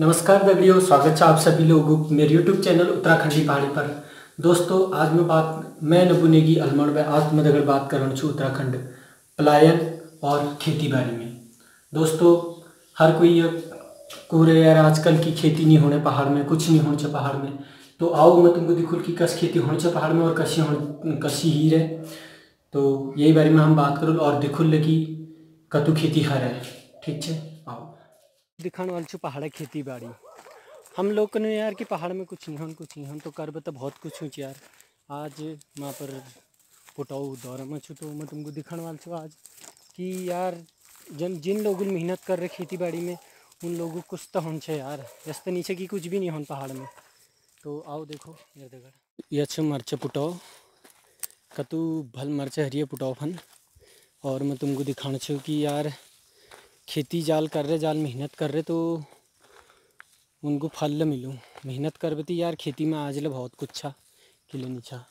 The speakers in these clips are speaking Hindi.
नमस्कार बेबरियो स्वागत है आप सभी लोगों को मेरे यूट्यूब चैनल उत्तराखंडी पहाड़ी पर दोस्तों आज मैं बात मैं नबुनेगी अलमड़ में अगर बात कर रहा उत्तराखंड पलायन और खेती बाड़ी में दोस्तों हर कोई कोरे यार आजकल की खेती नहीं होने पहाड़ में कुछ नहीं होने चाहिए पहाड़ में तो आओ मैं तुमको दिखुल कि कस खेती होने चाहिए पहाड़ में और कसी हो कसी ही रहे तो यही बारे में हम बात करूँ और दिखुल लगी कतु खेती हर है ठीक है दिखाने वाले छू पहाड़ खेती बाड़ी हम लोग ने यार कि पहाड़ में कुछ नहीं हो कुछ नहीं हो तो कर बता तो बहुत कुछ हूँ यार आज वहाँ पर पुटाऊ दौर में छू तो मैं तुमको दिखाने वाला छू आज कि यार जन जिन लोग मेहनत कर रहे खेती बाड़ी में उन लोगों कुछ तो होन छे यार जस्ते नीचे की कुछ भी नहीं हो पहाड़ में तो आओ देखो यार देखा ये अच्छे मरचे पुटाओ कतु भल मर्च हरिये पुटाओ फन और मैं तुमको दिखाना छू कि यार खेती जाल कर रहे जाल मेहनत कर रहे तो उनको फल ले मिलूँ मेहनत करबती यार खेती में आज ले बहुत कुछ छा किले नहीं छा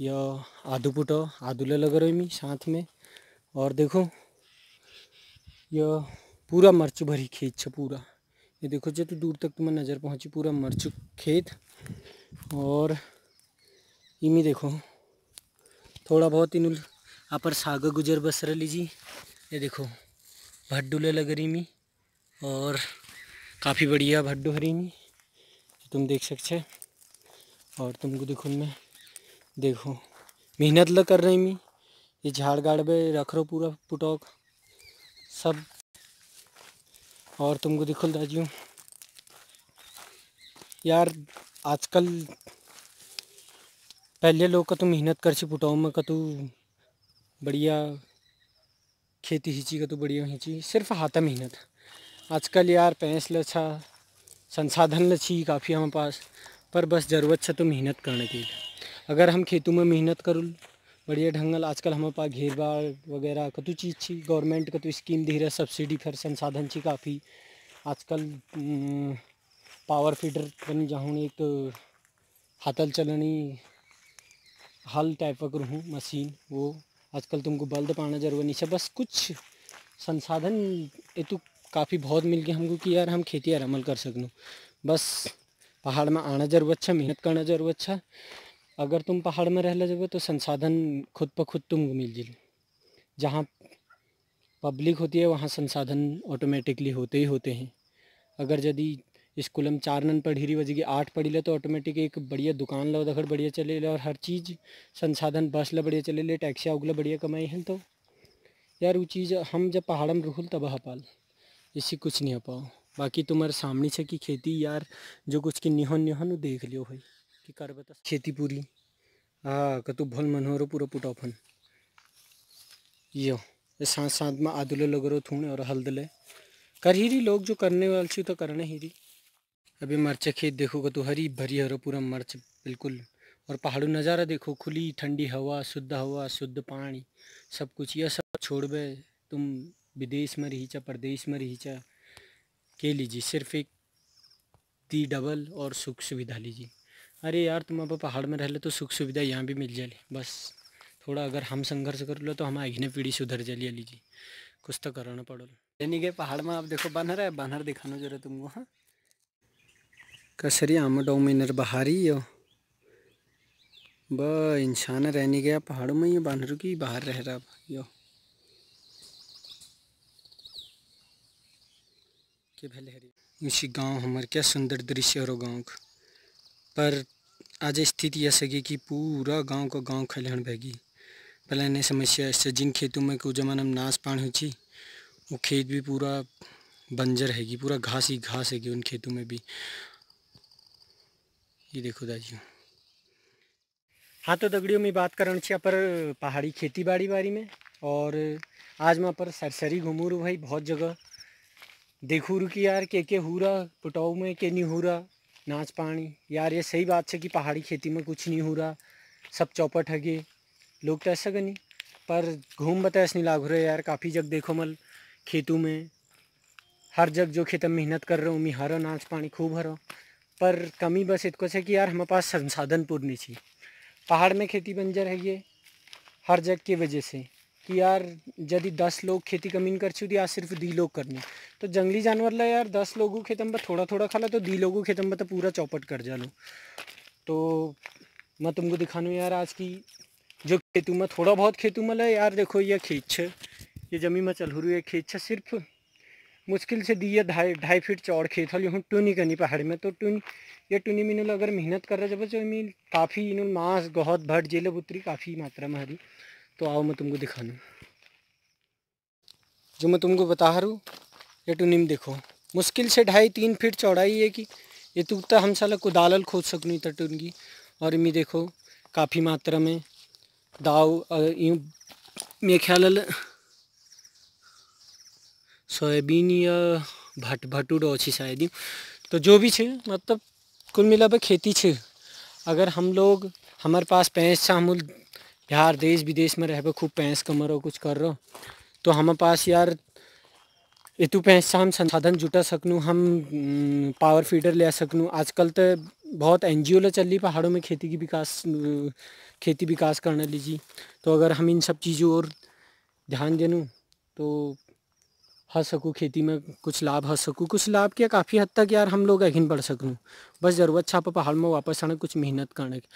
यह आदू पुटो आदू ले लग रही मी साथ में और देखो यह पूरा मर्च भरी खेत छ पूरा ये देखो जब तो दूर तक तुम्हें तो नज़र पहुँची पूरा मर्च खेत और इमी देखो थोड़ा बहुत इन यहाँ पर साग गुजर बसर लीजिए ये देखो भड्डू ले लग रही मी और काफ़ी बढ़िया भड्डू हरी मी तुम देख सकते और तुमको देखो मैं देखो मेहनत लग कर रही मी ये झाड़ गाड़ पे रख रो पूरा पुटोक सब और तुमको देखो दाजी यार आजकल पहले लोग का तो मेहनत कर सी पुटाओ में का तो बढ़िया खेती हिची का तो बढ़िया हिची सिर्फ हाथ मेहनत आजकल यार पैंस ल छा अच्छा, संसाधन ल छी काफ़ी हमारे पास पर बस ज़रूरत छ तो मेहनत करने की अगर हम खेतों में मेहनत करूँ बढ़िया ढंगल आजकल हमारे पास घेरवा वगैरह कतु तो चीज़ छी गवर्नमेंट का तो स्कीम दे रहा सब्सिडी फिर संसाधन छी काफ़ी आजकल पावर फीडर बन जाऊँ एक हाथल चलनी हल टाइप का रहूँ मशीन वो आजकल तुमको बल्द पाना जरूर नहीं है बस कुछ संसाधन ये तो काफ़ी बहुत मिल गया हमको कि यार हम खेती यार अमल कर सकूँ बस पहाड़ में आना जरूरत है अच्छा, मेहनत करना जरूरत है अच्छा। अगर तुम पहाड़ में रहना जाओ तो संसाधन खुद पर खुद तुमको मिल जाए जहाँ पब्लिक होती है वहाँ संसाधन ऑटोमेटिकली होते ही होते हैं अगर यदि स्कूल में चार नन पढ़ी की आठ पढ़ी ले तो ऑटोमेटिक एक बढ़िया दुकान लो दखड़ बढ़िया चले ले और हर चीज़ संसाधन बस ला बढ़िया चले ले टैक्सी उगला बढ़िया कमाई है तो यार वो चीज़ हम जब पहाड़ में रुहल तब हपाल इससे कुछ नहीं हपाओ बाकी तुम्हारे सामने से कि खेती यार जो कुछ की निहन निहन वो देख लियो भाई कि कर बता खेती पूरी हाँ कतु भल मनोहर पूरा पुटोफन यो साथ साथ में आदुलो लगरो थूण और हल्दले कर ही रही लोग जो करने वाले तो करने ही रही अभी मर्च खेत देखोगे तो हरी भरी हरो पूरा मर्च बिल्कुल और पहाड़ों नज़ारा देखो खुली ठंडी हवा शुद्ध हवा शुद्ध पानी सब कुछ यह सब छोड़बे तुम विदेश में रही चा प्रदेश में रही चा के लीजिए सिर्फ एक दी डबल और सुख सुविधा लीजिए अरे यार तुम अब पहाड़ में रह तो सुख सुविधा यहाँ भी मिल जाए बस थोड़ा अगर हम संघर्ष कर लो तो हम आगे पीढ़ी सुधर जलिए लीजिए कुछ तो करना पड़ो यानी कि पहाड़ में आप देखो बानर है बनर दिखाना जरा तुमको हाँ कसरी में डोमिनर बाहरी हो ब इंसान रह नहीं गया पहाड़ों में ये बानरों की बाहर रह रहा यो के भले हरी इसी गांव हमारे क्या सुंदर दृश्य हो गांव का पर आज स्थिति ऐसा गई कि पूरा गांव का गांव खलिहण बहगी पहले नहीं समस्या इससे जिन खेतों में कुछ जमाना में नाश पान हुई थी वो खेत भी पूरा बंजर हैगी पूरा घास ही घास हैगी उन खेतों में भी ये देखो दादी हाँ तो दगड़ियों में बात करण छी पर पहाड़ी खेती बाड़ी बारी में और आज मैं पर सरसरी घूमू रू भाई बहुत जगह देखू रू कि यार के के रहा पुटाऊ में के नहीं रहा नाच पानी यार ये सही बात है कि पहाड़ी खेती में कुछ नहीं हो रहा सब चौपट हगे लोग तो ऐसा नहीं पर घूम बता ऐसा नहीं लाग रहे यार काफ़ी जग देखो मल खेतों में हर जग जो खेत में मेहनत कर रहे हूँ मैं हरा नाच पानी खूब हरा पर कमी बस इतको है कि यार हमारे पास संसाधन पूर्ण नहीं थी पहाड़ में खेती बंजर है ये हर जगह की वजह से कि यार यदि दस लोग खेती कमीन कर चुकी आज सिर्फ दी लोग करने तो जंगली जानवर ला यार दस लोगों खेतम पर थोड़ा थोड़ा खा तो दी लोगों खेतम पर तो पूरा चौपट कर जा लो तो मैं तुमको लूँ यार आज की जो खेतू में थोड़ा बहुत खेतू में यार देखो ये खेत छ ये जमी में चलहरु है खेत छ सिर्फ मुश्किल से दी है ढाई ढाई फीट चौड़ खेत हल यूँ टूनी कनी पहाड़ में तो टून ये टूनी में अगर मेहनत कर रहे जब जो मिल काफ़ी इन मांस गहत भट जेल उतरी काफ़ी मात्रा में हरी तो आओ मैं तुमको दिखाऊँ जो मैं तुमको बता हूँ ये टूनी में देखो मुश्किल से ढाई तीन फीट चौड़ाई है कि ये तो उतना हम को दालल खोद सकनी था तो टूनगी और मी देखो काफ़ी मात्रा में दाव यूँ मे ख्याल सोयाबीन या भट भटूडो अच्छी शायद तो जो भी छे मतलब कुल मिला खेती छे अगर हम लोग हमारे पास पैंस छा हम यार देश विदेश में रह खूब पैंस कमा रहो कुछ कर रहो तो हमारे पास यार इतु पैंस हम संसाधन जुटा सकनू हम पावर फीडर ले सकनू आजकल तो बहुत एन जी ओ चल रही पहाड़ों में खेती की विकास खेती विकास करने लीजिए तो अगर हम इन सब चीज़ों और ध्यान दे तो हंस सकूँ खेती में कुछ लाभ हंस सकूँ कुछ लाभ क्या काफ़ी हद तक यार हम लोग अहिन बढ़ सकूँ बस ज़रूरत छापा पहाड़ में वापस आने कुछ मेहनत करने की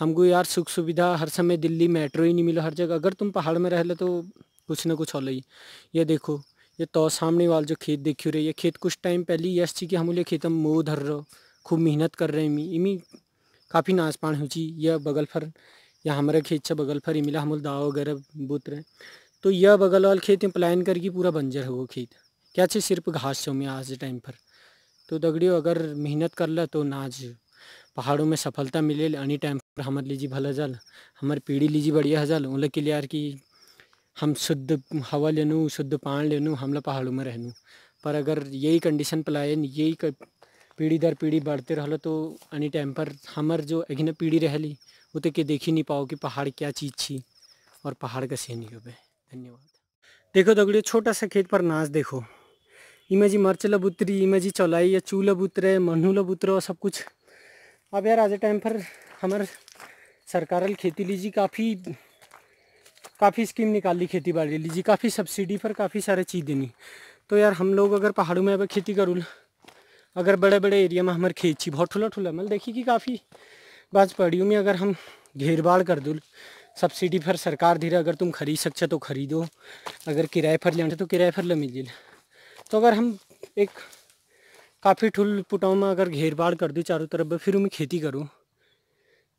हमको यार सुख सुविधा हर समय दिल्ली मेट्रो ही नहीं मिला हर जगह अगर तुम पहाड़ में रह ले तो कुछ ना कुछ हो लई ये देखो ये तो सामने वाले जो खेत देखी रहे ये खेत कुछ टाइम पहले यश थी कि हम खेत में मोह धर रहे खूब मेहनत कर रहे इमी इमी काफ़ी नाच पान हो यह बगल फर या हमारे खेत से बगल फर इमिला हम दाव वगैरह बोत रहे तो यह बगल वाले खेत प्लान करके पूरा बंजर है वो खेत क्या छे सिर्फ घास से आज टाइम पर तो दगड़ियों अगर मेहनत कर ला तो नाज पहाड़ों में सफलता मिले अनी टाइम पर हमारे लीजिए भला जल हमारे पीढ़ी लीजिए बढ़िया है जल उन के लिए यार कि हम शुद्ध हवा लूँ शुद्ध पान हम हमला पहाड़ों में रहनू पर अगर यही कंडीशन पलायन यही पीढ़ी दर पीढ़ी बढ़ते रहो तो अनी टाइम पर हमार जो अगिना पीढ़ी रहली उत के देख ही नहीं पाओ कि पहाड़ क्या चीज़ थी और पहाड़ का सीन ही हो धन्यवाद देखो दगड़ियों छोटा सा खेत पर नाच देखो इमें जी मर्च लब उतरी इमें जी चौलाई या चू लब उतरे मनू लब उतरे सब कुछ अब यार आज टाइम पर हमारे सरकार खेती लीजिए काफ़ी काफ़ी स्कीम निकाल ली खेती बाड़ी लीजिए काफ़ी सब्सिडी पर काफ़ी सारे चीज़ देनी तो यार हम लोग अगर पहाड़ों में अब खेती करूँ अगर बड़े बड़े एरिया में हमारे खेत छी बहुत ठुला ठुला मतलब देखिए कि काफ़ी बाज पहाड़ियों में अगर हम घेरबाड़ कर दूँ सब्सिडी पर सरकार धीरे अगर तुम खरीद सकते तो खरीदो अगर किराए पर लेना तो किराए पर ले मिल जाए तो अगर हम एक काफ़ी ठुल पुटाव में अगर घेर बाड़ कर दूँ चारों तरफ फिर उम्मीद खेती करूँ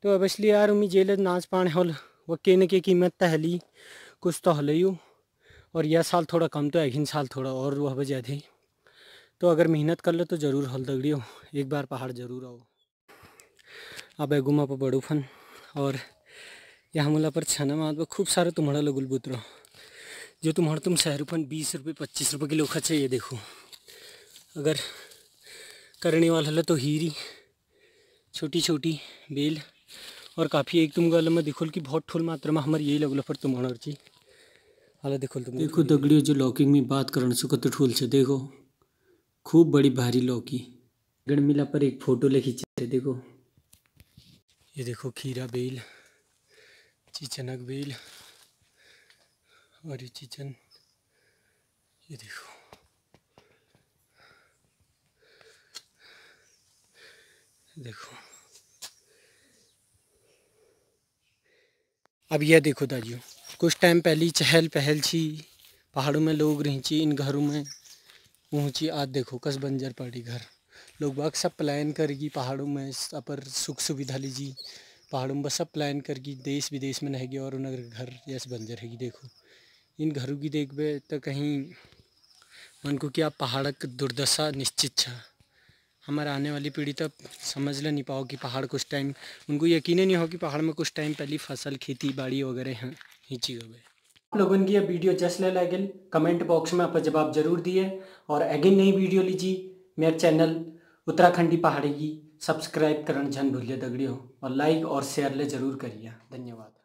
तो अब इसलिए यार उम्मीद जेल नाच पान हल वह के न के कीमत तो हली कुछ तो हल ही और यह साल थोड़ा कम तो है साल थोड़ा और वह ज़्यादा ही तो अगर मेहनत कर लो तो ज़रूर हल दगड़ी एक बार पहाड़ ज़रूर आओ अब है गुमा पर बड़ूफन फन और या आम्हाला पर छाना मत खूब सारं तुम्हारा लगुल बुतरो जो तुम्हारा तुम शहरों पर बीस रुपये पच्चीस रुपये किलो खर्चा ये देखो अगर करने वाला है तो हीरी छोटी छोटी बेल और काफ़ी एक तुम गल में दिखोल कि बहुत ठोल मात्रा में हमारे यही लगल पर तुम्हारा और चीज देखो तुम देखो दगड़ियों जो लौकी में बात करण सो कत ठोल से देखो खूब बड़ी भारी लौकी गण मिला पर एक फ़ोटो ले खींचे देखो ये देखो खीरा बेल चिचन अकबील और ये चिचन ये देखो देखो अब यह देखो दादियों कुछ टाइम पहले चहल पहल छी पहाड़ों में लोग रही छी इन घरों में ऊँची आज देखो कस बंजर पड़ी घर लोग बाग सब प्लान करेगी पहाड़ों में अपर सुख सुविधा लीजिए पहाड़ों में सब प्लान करके देश विदेश में रहेगी और उन घर जैसे बन रहेगी देखो इन घरों की देखबे तो कहीं मन को क्या पहाड़क दुर्दशा निश्चित छा हमारे आने वाली पीढ़ी तब तो समझ ले नहीं पाओ कि पहाड़ कुछ टाइम उनको यकीन नहीं हो कि पहाड़ में कुछ टाइम पहले फसल खेती बाड़ी वगैरह हैं ही चीज़ हो गए आप लोगों की यह वीडियो जस ले लगे कमेंट बॉक्स में आप जवाब जरूर दिए और अगेन नई वीडियो लीजिए मेरा चैनल उत्तराखंडी पहाड़ी की सब्सक्राइब करण जन भूलिए दगड़ियों और लाइक और शेयर ले जरूर करिए धन्यवाद